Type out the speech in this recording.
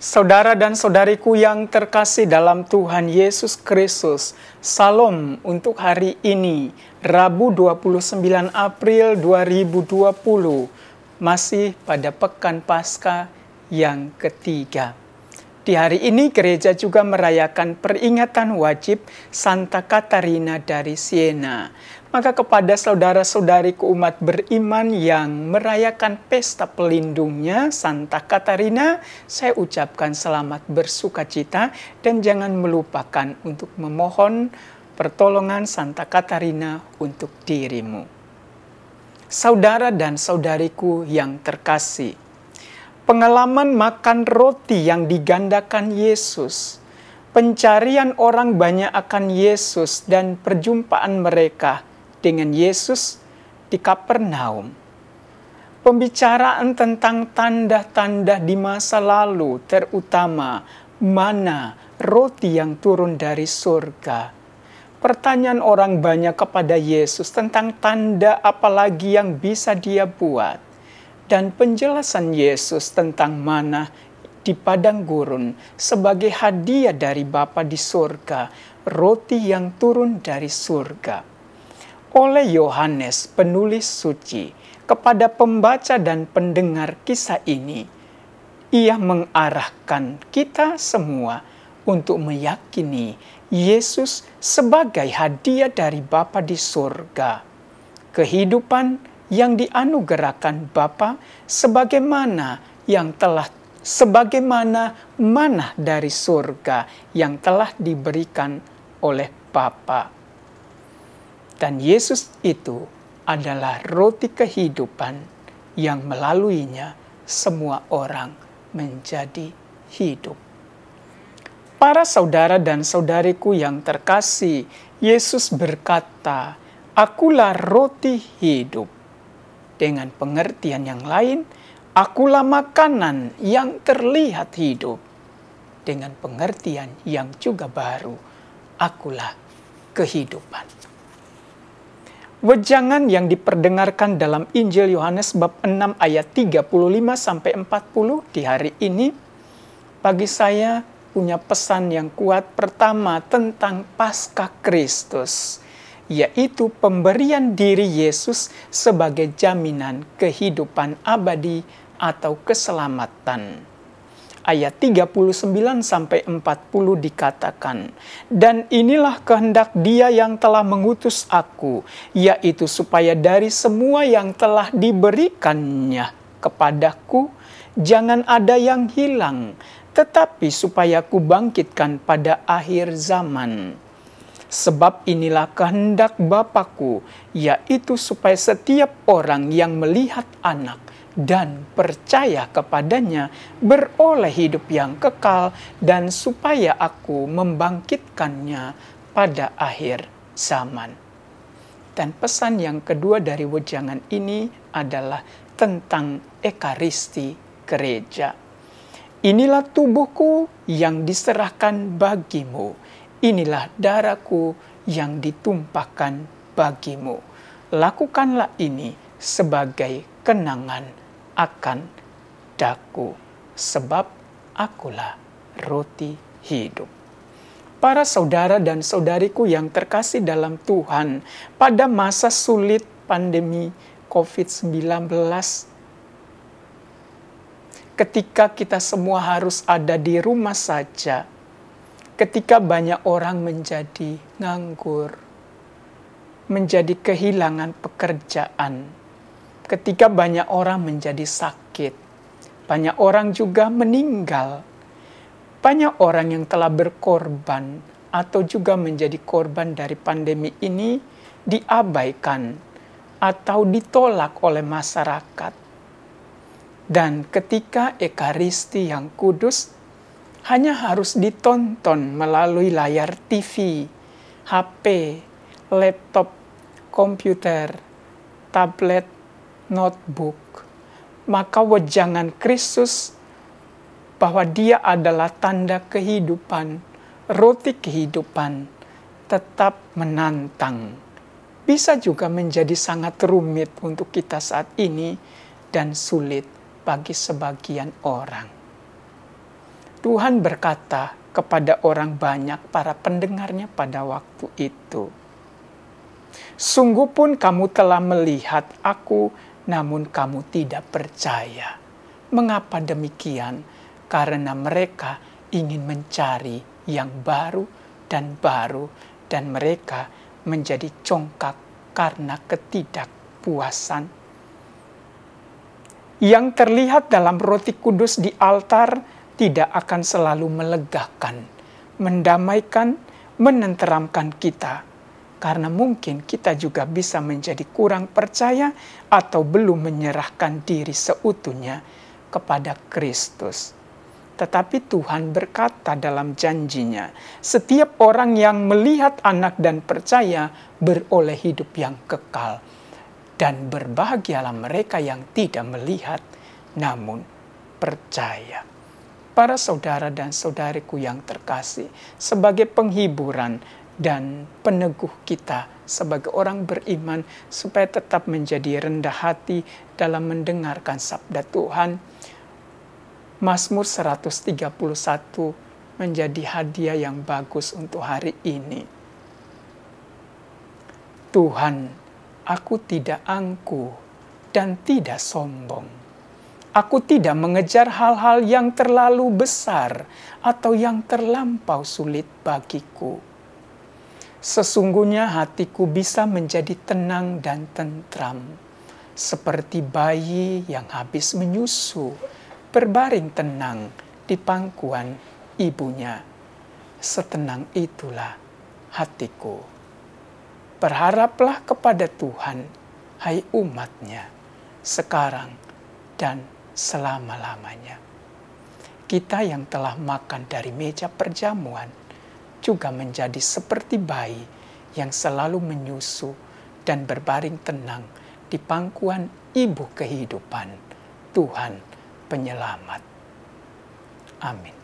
Saudara dan saudariku yang terkasih dalam Tuhan Yesus Kristus, salam untuk hari ini, Rabu 29 April 2020, masih pada pekan Paskah yang ketiga. Di hari ini gereja juga merayakan peringatan wajib Santa Katarina dari Siena. Maka kepada saudara saudari umat beriman yang merayakan pesta pelindungnya Santa Katarina, saya ucapkan selamat bersukacita dan jangan melupakan untuk memohon pertolongan Santa Katarina untuk dirimu. Saudara dan saudariku yang terkasih, pengalaman makan roti yang digandakan Yesus, pencarian orang banyak akan Yesus dan perjumpaan mereka dengan Yesus di Kapernaum. Pembicaraan tentang tanda-tanda di masa lalu, terutama mana roti yang turun dari surga. Pertanyaan orang banyak kepada Yesus tentang tanda apalagi yang bisa dia buat dan penjelasan Yesus tentang mana di padang gurun sebagai hadiah dari Bapa di surga, roti yang turun dari surga. Oleh Yohanes penulis suci kepada pembaca dan pendengar kisah ini, ia mengarahkan kita semua untuk meyakini Yesus sebagai hadiah dari Bapa di surga. Kehidupan yang dianugerahkan Bapa sebagaimana yang telah sebagaimana manah dari surga yang telah diberikan oleh Bapa. Dan Yesus itu adalah roti kehidupan yang melaluinya semua orang menjadi hidup. Para saudara dan saudariku yang terkasih, Yesus berkata, "Akulah roti hidup dengan pengertian yang lain, akulah makanan yang terlihat hidup. Dengan pengertian yang juga baru, akulah kehidupan. Wejangan yang diperdengarkan dalam Injil Yohanes bab 6 ayat 35 sampai 40 di hari ini bagi saya punya pesan yang kuat pertama tentang Paskah Kristus yaitu pemberian diri Yesus sebagai jaminan kehidupan abadi atau keselamatan. Ayat 39 40 dikatakan, "Dan inilah kehendak Dia yang telah mengutus aku, yaitu supaya dari semua yang telah diberikannya kepadaku, jangan ada yang hilang, tetapi supaya kubangkitkan pada akhir zaman." Sebab inilah kehendak Bapakku, yaitu supaya setiap orang yang melihat anak dan percaya kepadanya beroleh hidup yang kekal dan supaya aku membangkitkannya pada akhir zaman. Dan pesan yang kedua dari wejangan ini adalah tentang Ekaristi gereja. Inilah tubuhku yang diserahkan bagimu inilah darahku yang ditumpahkan bagimu. Lakukanlah ini sebagai kenangan akan daku, sebab akulah roti hidup. Para saudara dan saudariku yang terkasih dalam Tuhan, pada masa sulit pandemi COVID-19, ketika kita semua harus ada di rumah saja, ketika banyak orang menjadi nganggur, menjadi kehilangan pekerjaan, ketika banyak orang menjadi sakit, banyak orang juga meninggal, banyak orang yang telah berkorban atau juga menjadi korban dari pandemi ini diabaikan atau ditolak oleh masyarakat. Dan ketika Ekaristi yang kudus hanya harus ditonton melalui layar TV, HP, laptop, komputer, tablet, notebook. Maka wejangan Kristus bahwa dia adalah tanda kehidupan, roti kehidupan, tetap menantang. Bisa juga menjadi sangat rumit untuk kita saat ini dan sulit bagi sebagian orang. Tuhan berkata kepada orang banyak, para pendengarnya pada waktu itu, Sungguh pun kamu telah melihat aku, namun kamu tidak percaya. Mengapa demikian? Karena mereka ingin mencari yang baru dan baru, dan mereka menjadi congkak karena ketidakpuasan. Yang terlihat dalam roti kudus di altar tidak akan selalu melegakan, mendamaikan, menenteramkan kita. Karena mungkin kita juga bisa menjadi kurang percaya atau belum menyerahkan diri seutuhnya kepada Kristus. Tetapi Tuhan berkata dalam janjinya, setiap orang yang melihat anak dan percaya beroleh hidup yang kekal. Dan berbahagialah mereka yang tidak melihat namun percaya para saudara dan saudariku yang terkasih, sebagai penghiburan dan peneguh kita sebagai orang beriman supaya tetap menjadi rendah hati dalam mendengarkan sabda Tuhan. Mazmur 131 menjadi hadiah yang bagus untuk hari ini. Tuhan, aku tidak angkuh dan tidak sombong Aku tidak mengejar hal-hal yang terlalu besar atau yang terlampau sulit bagiku. Sesungguhnya hatiku bisa menjadi tenang dan tentram, seperti bayi yang habis menyusu, berbaring tenang di pangkuan ibunya. Setenang itulah hatiku. Berharaplah kepada Tuhan, hai umatnya, sekarang dan selama-lamanya. Kita yang telah makan dari meja perjamuan juga menjadi seperti bayi yang selalu menyusu dan berbaring tenang di pangkuan ibu kehidupan, Tuhan penyelamat. Amin.